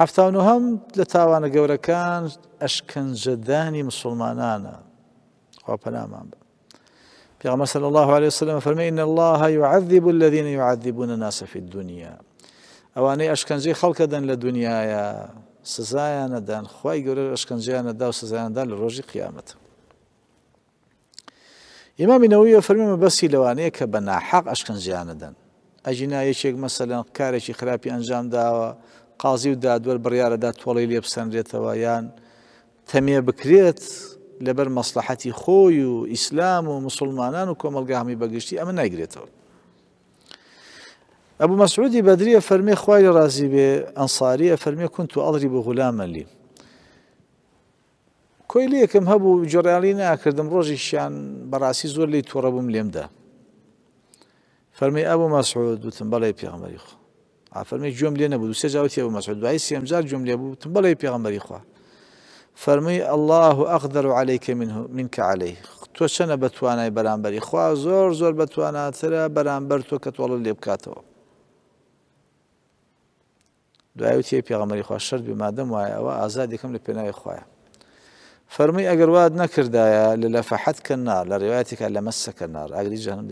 حفتان و هەم لە تاوانە گەورەکان ئەشکەنجەدانی مسلمانانە خوا پەنامان في پیغمبر صلى الله عليه وسلم فرمى إن الله يعذب الذين يعذبون الناس في الدنيا أواني أشكن أشكنجي خلق دن لدنيا يا سزايا ندان خواي قورا أشكن أشكنجيانا دا وسزايا ندان لروجي قيامته إمام نووي فرمي ما بس لواني كبنا حق أشكن أشكنجيانا دان أجنا يشيك مثلا كارشي خرابي أنجام داوا قازی و دادوەر بڕیارەدا تۆڵی لێ بسەندرێتەوە یان تەمێ بکرێت لەبەر مەسلحەتی خۆی و ئیسلام و مسلمانان و کۆمەلگا هەمی بەگشتی ئەمە نایگرێتەوە. ئەبوو مەسعودی بەدرە فەرمی خی لە ڕازی بێ ئەنساریە فەرمی کونت و ئەڵری بە غولامەلی. کۆی لە یەکەم هەبوو جۆرەالی ناکردم ڕۆژیشیان بەڕاستی زۆر لی تۆڕەبووم لێمدا. فەرمی ئەبوو مەسعود وتم بەڵی پێغمەری خۆ. ئافەرمی گوێم لێ نەبوو سێ جاوتی بوو مەسعود دوای سێمزار گوێم لێ بوو بەڵێ پێغمبەری خوا فەرمی ئەله اقدر عليك عیکە منکە عليهەی تۆ چەنە بەتوانای بەرامبەری خوا زۆر زۆر بەتواناترە بەرامبەر تۆ کە تۆڵە لێ بکاتەوە دوایوتی پێغەمەری خوا شەر بمادەم وایە ئەوە ئازادێکم لە پێناوی خۆیان فەرمی ئەگەر واد نەکردایە لە لە فەحەت کەنا لە ڕێواتێکە النار مەسەکە جهنم ئاگری جانم